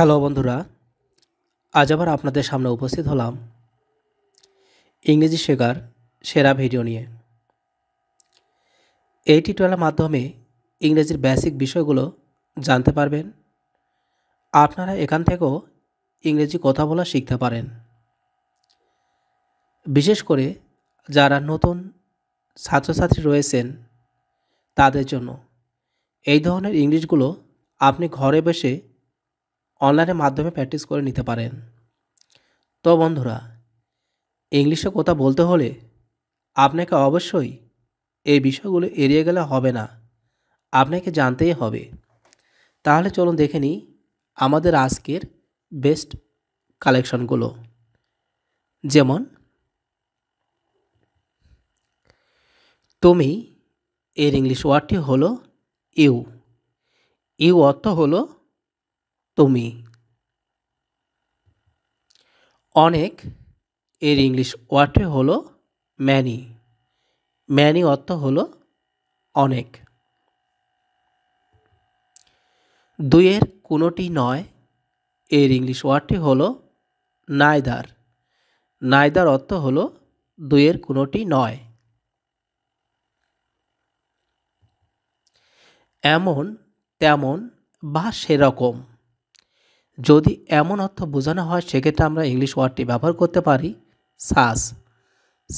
hello বন্ধুরা আজ আবার আপনাদের সামনে উপস্থিত হলাম ইংরেজি শেখার সেরা ভিডিও নিয়ে এই টিউটোরিয়ালের মাধ্যমে ইংরেজির বেসিক বিষয়গুলো জানতে পারবেন আপনারা এখান থেকেও ইংরেজি কথা বলা শিখতে পারেন বিশেষ করে যারা নতুন ছাত্রছাত্রী রয়েছেন তাদের জন্য এই ধরনের ইংলিশগুলো আপনি ঘরে বসে অনলাইনের মাধ্যমে প্র্যাকটিস করে নিতে পারেন তো বন্ধুরা ইংলিশে কথা বলতে হলে আপনাকে অবশ্যই এই বিষয়গুলো এড়িয়ে গেলে হবে না আপনাকে জানতেই হবে তাহলে চলুন দেখে নিই আমাদের আজকের বেস্ট কালেকশনগুলো যেমন তুমি এর ইংলিশ ওয়ার্ডটি হলো ইউ ইউ অর্থ হলো তুমি অনেক এর ইংলিশ ওয়ার্ডটি হলো ম্যানি ম্যানি অর্থ হলো অনেক দুইয়ের কোনোটি নয় এর ইংলিশ ওয়ার্ডটি হলো নাইদার নাইদার অর্থ হলো দুইয়ের কোনোটি নয় এমন তেমন বা সেরকম যদি এমন অর্থ বোঝানো হয় সেক্ষেত্রে আমরা ইংলিশ ওয়ার্ডটি ব্যবহার করতে পারি শ্বাস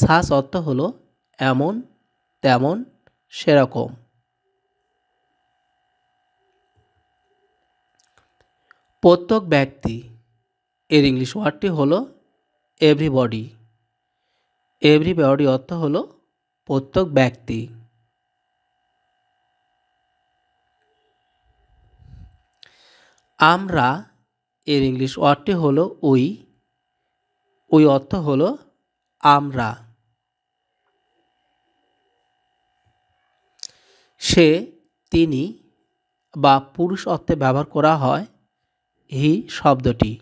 শ্বাস অর্থ হলো এমন তেমন সেরকম প্রত্যেক ব্যক্তি এর ইংলিশ ওয়ার্ডটি হলো এভরিবডি এভরিবডি অর্থ হলো প্রত্যেক ব্যক্তি আমরা এর ইংলিশ ওয়ার্ডটি হলো উই উই অর্থ হলো আমরা সে তিনি বা পুরুষ অর্থে ব্যবহার করা হয় হি শব্দটি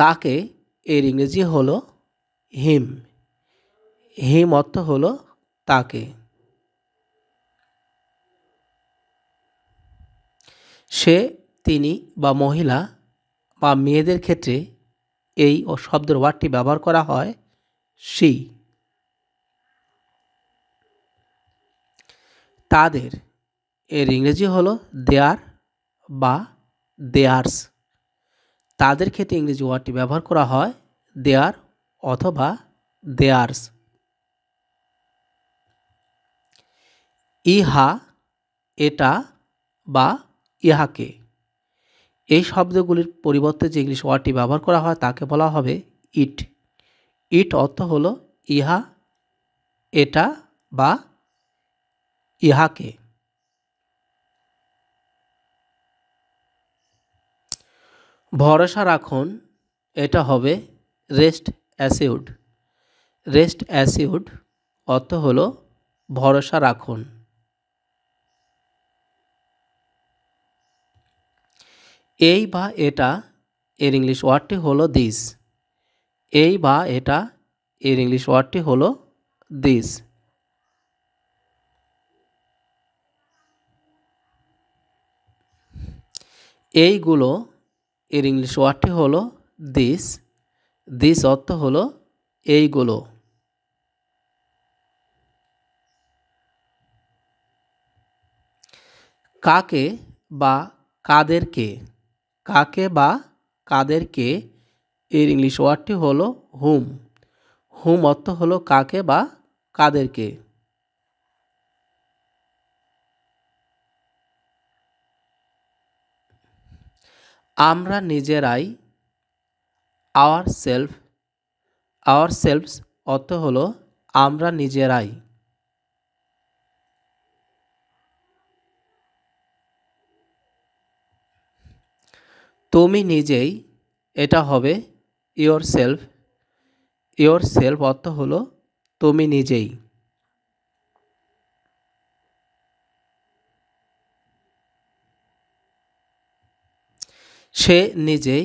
তাকে এর ইংরেজি হলো হিম হিম অর্থ হলো তাকে সে তিনি বা মহিলা বা মেয়েদের ক্ষেত্রে এই ও শব্দের ওয়ার্ডটি ব্যবহার করা হয় সি তাদের এর ইংরেজি হলো দেয়ার বা দেয়ার্স তাদের ক্ষেত্রে ইংরেজি ওয়ার্ডটি ব্যবহার করা হয় দেয়ার অথবা দেয়ার্স ইহা এটা বা ইহাকে এই শব্দগুলির পরিবর্তে যে ইংলিশ ওয়ার্ডটি ব্যবহার করা হয় তাকে বলা হবে ইট ইট অর্থ হলো ইহা এটা বা ইহাকে ভরসা রাখুন এটা হবে রেস্ট অ্যাসিউড রেস্ট অ্যাসিউড অর্থ হলো ভরসা রাখুন এই বা এটা এর ইংলিশ ওয়ার্ডটি হলো দিস এই বা এটা এর ইংলিশ ওয়ার্ডটি হলো দিস এইগুলো এর ইংলিশ ওয়ার্ডটি হলো দিস দিস অর্থ হলো এইগুলো কাকে বা কাদেরকে কাকে বা কাদেরকে এর ইংলিশ ওয়ার্ডটি হলো হুম হুম অর্থ হলো কাকে বা কাদেরকে আমরা নিজেরাই আওয়ার সেলফ আওয়ার সেলফস অর্থ হলো আমরা নিজেরাই তুমি নিজেই এটা হবে ইয়োর সেলফ ইয়োর সেলফ অর্থ হলো তুমি নিজেই সে নিজেই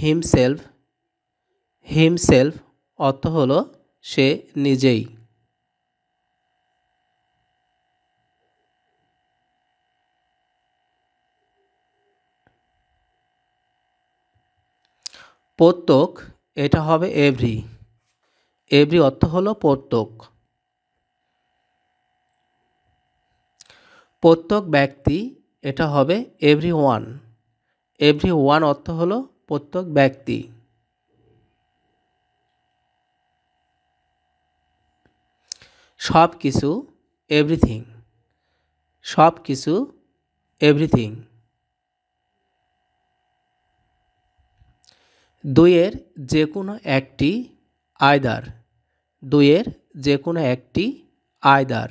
হিমসেলফ হিমসেলফ অর্থ হল সে নিজেই প্রত্যক এটা হবে এভরি এভরি অর্থ হলো প্রত্যক প্রত্যেক ব্যক্তি এটা হবে এভরি ওয়ান এভরি ওয়ান অর্থ হলো প্রত্যেক ব্যক্তি সব কিছু এভরিথিং সব কিছু এভরিথিং দুইয়ের যে কোনো একটি আয়দার দুইয়ের যে কোনো একটি আয়দার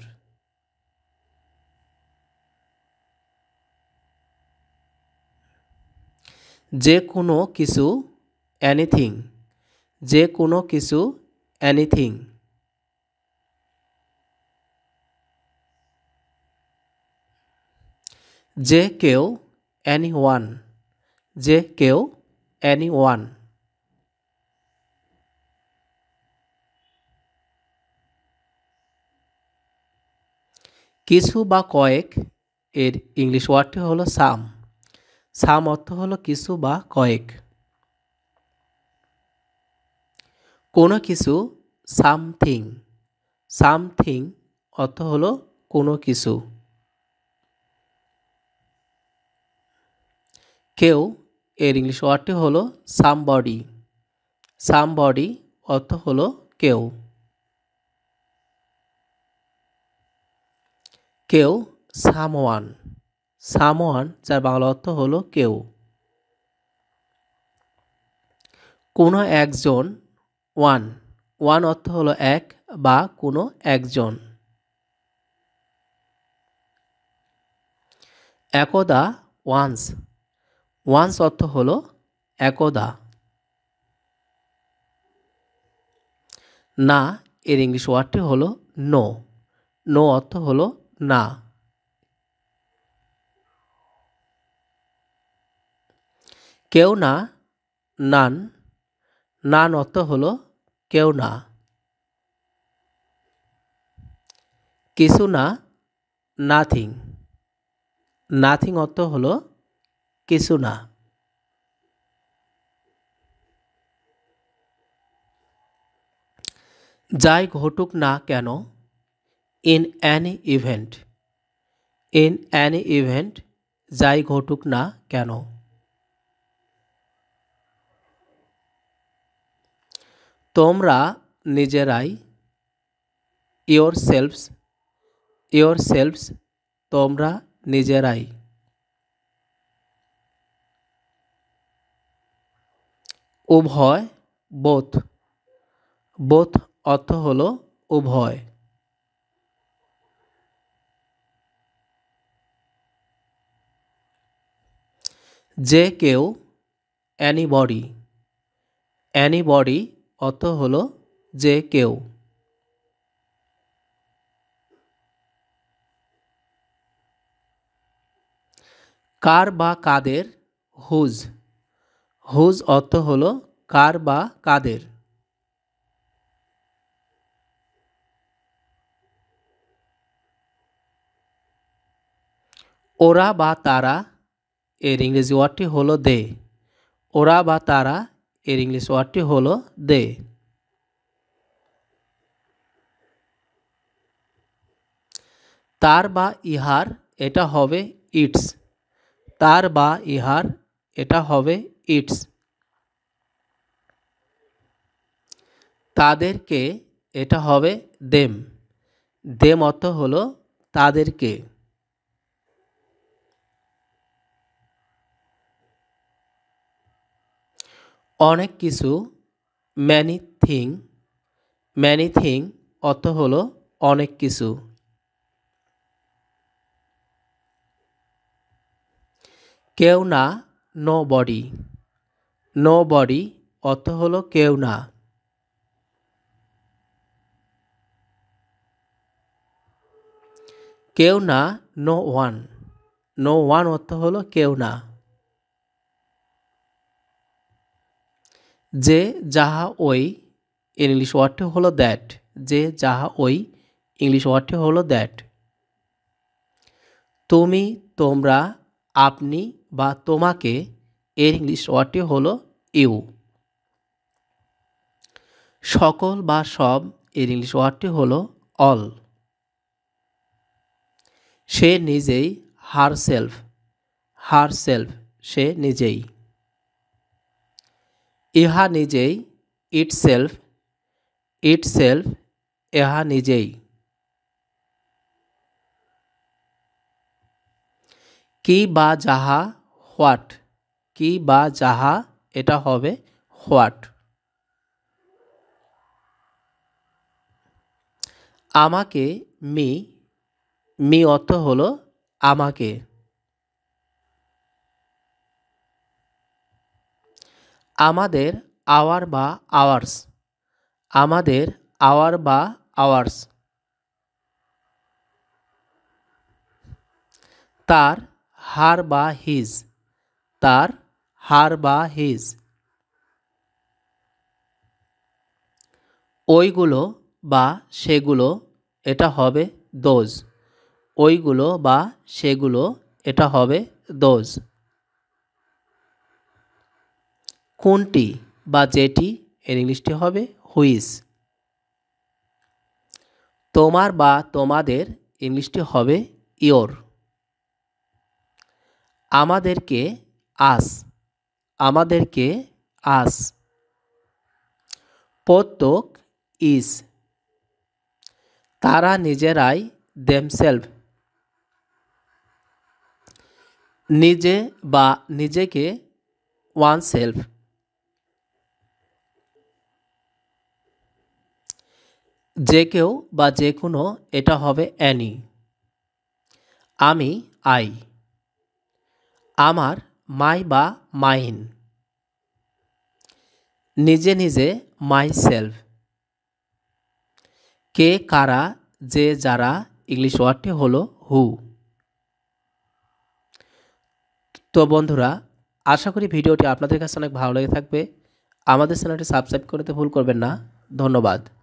যে কোনো কিছু অ্যানিথিং যে কোনো কিছু অ্যানিথিং যে কেউ অ্যানি ওয়ান যে কেউ অ্যানি ওয়ান কিছু বা কয়েক এর ইংলিশ ওয়ার্ডটি হলো সাম সাম অর্থ হলো কিছু বা কয়েক কোনো কিছু সামথিং সামথিং অর্থ হলো কোনো কিছু কেউ এর ইংলিশ ওয়ার্ডটি হলো সাম বডি অর্থ হলো কেউ কেউ সামোয়ান সামওয়ান যার বাংলা অর্থ হলো কেউ কোনো একজন ওয়ান ওয়ান অর্থ হলো এক বা কোনো একজন একদা ওয়ান্স ওয়ান্স অর্থ হলো একদা না এর ইংলিশ ওয়ার্ডটি হলো নো নো অর্থ হলো না কেউ না নান নান অর্থ হলো কেউ না কিছু না নাথিং নাথিং অর্থ হলো কিছু না যাই ঘটুক না কেন in any event in any event যাই ঘটুক না কেন তোমরা নিজেরাই ইয়োর সেলফস ইয়োর সেলফস তোমরা নিজেরাই উভয় বোথ বোথ অর্থ হলো উভয় যে কেউ অ্যানিবডি অ্যানিবডি অর্থ হল যে কেউ কার বা কাদের হুজ হুজ অর্থ হল কার বা কাদের ওরা বা তারা এর ইংরেজি ওয়ার্ডটি হলো দে ওরা বা তারা এর ইংলিশ ওয়ার্ডটি হলো দে তার বা ইহার এটা হবে ইটস তার বা ইহার এটা হবে ইটস তাদেরকে এটা হবে দেম দেম অর্থ হলো তাদেরকে অনেক কিছু ম্যানি থিং ম্যানি থিং অর্থ হলো অনেক কিছু কেউ না নো বডি নো বডি অর্থ হল কেউ না কেউ না নো ওয়ান নো ওয়ান অর্থ হলো কেউ না যে যাহা ওই এর ইংলিশ ওয়ার্ডটি হলো দ্যাট যে যাহা ওই ইংলিশ ওয়ার্ডটি হলো দ্যাট তুমি তোমরা আপনি বা তোমাকে এর ইংলিশ ওয়ার্ডটি হলো ইউ সকল বা সব এর ইংলিশ ওয়ার্ডটি হলো অল সে নিজেই হার সেলফ হার সেলফ সে নিজেই ইহা নিজেই ইট ইট সেলফ ইহা নিজেই কি বা যাহা হোয়াট কি বা যাহা এটা হবে হোয়াট আমাকে মি মি অর্থ হলো আমাকে আমাদের আওয়ার বা আওয়ার্স আমাদের আওয়ার বা আওয়ার্স তার হার বা হিজ তার হার বা হিজ ওইগুলো বা সেগুলো এটা হবে দোজ ওইগুলো বা সেগুলো এটা হবে দোজ কোনটি বা যেটি এর ইংলিশটি হবে হুইজ তোমার বা তোমাদের ইংলিশটি হবে ইয়োর আমাদেরকে আস আমাদেরকে আস প্রত্যক ইস তারা নিজেরাই দেমসেলভ নিজে বা নিজেকে ওয়ান সেলফ যে কেউ বা যে কোনো এটা হবে অ্যানি আমি আই আমার মাই বা মাইন নিজে নিজে মাই সেলফ কে কারা যে যারা ইংলিশ ওয়ার্ডটি হলো হু তো বন্ধুরা আশা করি ভিডিওটি আপনাদের কাছে অনেক ভালো লেগে থাকবে আমাদের চ্যানেলটি সাবস্ক্রাইব করতে ভুল করবেন না ধন্যবাদ